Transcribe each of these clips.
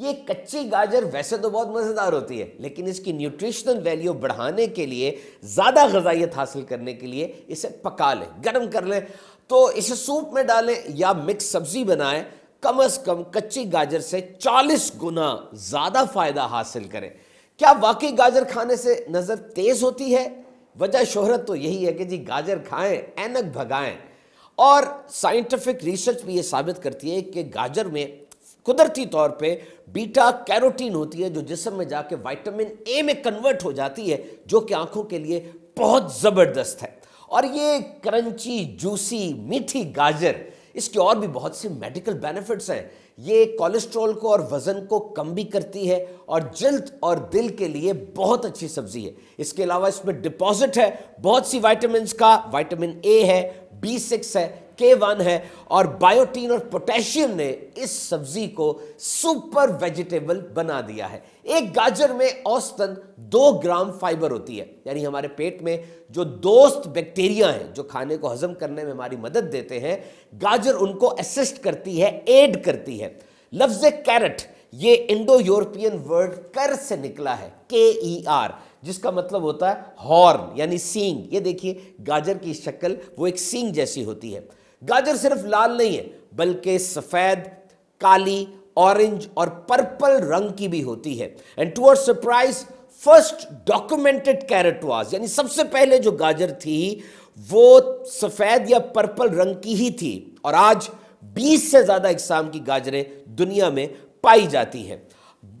ये कच्ची गाजर वैसे तो बहुत मज़ेदार होती है लेकिन इसकी न्यूट्रिशनल वैल्यू बढ़ाने के लिए ज़्यादा गजाइत हासिल करने के लिए इसे पका लें गर्म कर लें तो इसे सूप में डालें या मिक्स सब्ज़ी बनाएं कम अज़ कम कच्ची गाजर से 40 गुना ज़्यादा फ़ायदा हासिल करें क्या वाकई गाजर खाने से नज़र तेज़ होती है वजह शोहरत तो यही है कि जी गाजर खाएं एनक भगाएं और साइंटिफिक रिसर्च भी ये साबित करती है कि गाजर में कुदरती तौर पे बीटा कैरोटीन होती है जो जिसम में जाके विटामिन ए में कन्वर्ट हो जाती है जो कि आंखों के लिए बहुत ज़बरदस्त है और ये क्रंची जूसी मीठी गाजर इसके और भी बहुत से मेडिकल बेनिफिट्स हैं ये कोलेस्ट्रॉल को और वज़न को कम भी करती है और जल्द और दिल के लिए बहुत अच्छी सब्ज़ी है इसके अलावा इसमें डिपॉजिट है बहुत सी वाइटामिन का वाइटामिन ए है बी सिक्स है के वन है और बायोटीन और पोटेशियम ने इस सब्जी को सुपर वेजिटेबल बना दिया है एक गाजर में औसतन दो ग्राम फाइबर होती है यानी हमारे पेट में जो दोस्त बैक्टीरिया हैं जो खाने को हजम करने में हमारी मदद देते हैं गाजर उनको असिस्ट करती है एड करती है लफ्ज कैरेट ये इंडो यूरोपियन वर्ड कर से निकला है के ई आर जिसका मतलब होता है हॉर्न यानी सींग ये देखिए गाजर की शक्ल वो एक सींग जैसी होती है गाजर सिर्फ लाल नहीं है बल्कि सफ़ेद काली ऑरेंज और पर्पल रंग की भी होती है and to surprise first documented carrot was यानी सबसे पहले जो गाजर थी वो सफ़ेद या पर्पल रंग की ही थी और आज 20 से ज़्यादा इकसाम की गाजरें दुनिया में पाई जाती हैं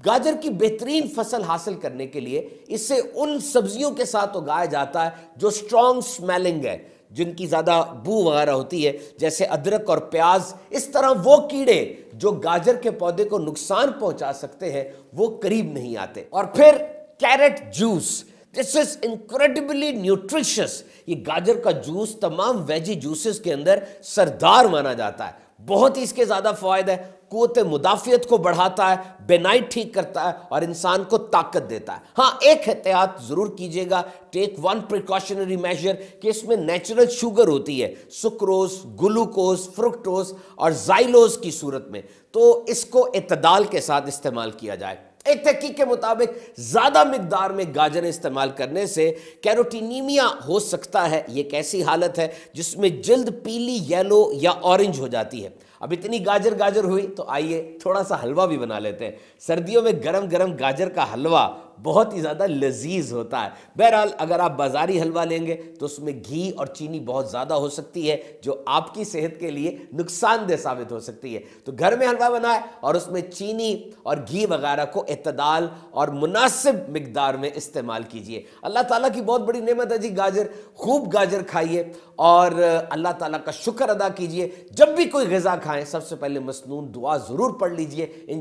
गाजर की बेहतरीन फसल हासिल करने के लिए इसे उन सब्जियों के साथ उगाया जाता है जो स्ट्रॉन्ग स्मेलिंग है जिनकी ज़्यादा बू वगैरह होती है जैसे अदरक और प्याज इस तरह वो कीड़े जो गाजर के पौधे को नुकसान पहुंचा सकते हैं वो करीब नहीं आते और फिर carrot juice this is incredibly nutritious ये गाजर का जूस तमाम वेजी जूसेस के अंदर सरदार माना जाता है बहुत ही इसके ज़्यादा फ़ायदे है कोत मुदाफ़ियत को बढ़ाता है बेनाइट ठीक करता है और इंसान को ताकत देता है हाँ एक एहतियात ज़रूर कीजिएगा टेक वन प्रिकॉशनरी मेजर कि इसमें नेचुरल शुगर होती है सुक्रोस ग्लूकोस फ्रुक्टोस और जाइलोस की सूरत में तो इसको इतदाल के साथ इस्तेमाल किया जाए एक तहकीक के मुताबिक ज़्यादा मकदार में गाजर इस्तेमाल करने से कैरोटीनीमिया हो सकता है ये कैसी हालत है जिसमें जल्द पीली येलो या ऑरेंज हो जाती है अब इतनी गाजर गाजर हुई तो आइए थोड़ा सा हलवा भी बना लेते हैं सर्दियों में गरम गरम गाजर का हलवा बहुत ही ज़्यादा लजीज होता है बहरहाल अगर आप बाज़ारी हलवा लेंगे तो उसमें घी और चीनी बहुत ज़्यादा हो सकती है जो आपकी सेहत के लिए नुकसानदेह साबित हो सकती है तो घर में हलवा बनाए और उसमें चीनी और घी वगैरह को इतदाल और मुनासिब मकदार में इस्तेमाल कीजिए अल्लाह ताला की बहुत बड़ी नेमत है जी गाजर खूब गाजर खाइए और अल्लाह ताला का शुक्र अदा कीजिए जब भी कोई गज़ा खाएं सबसे पहले मसनून दुआ ज़रूर पढ़ लीजिए इन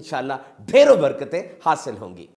ढेरों बरकतें हासिल होंगी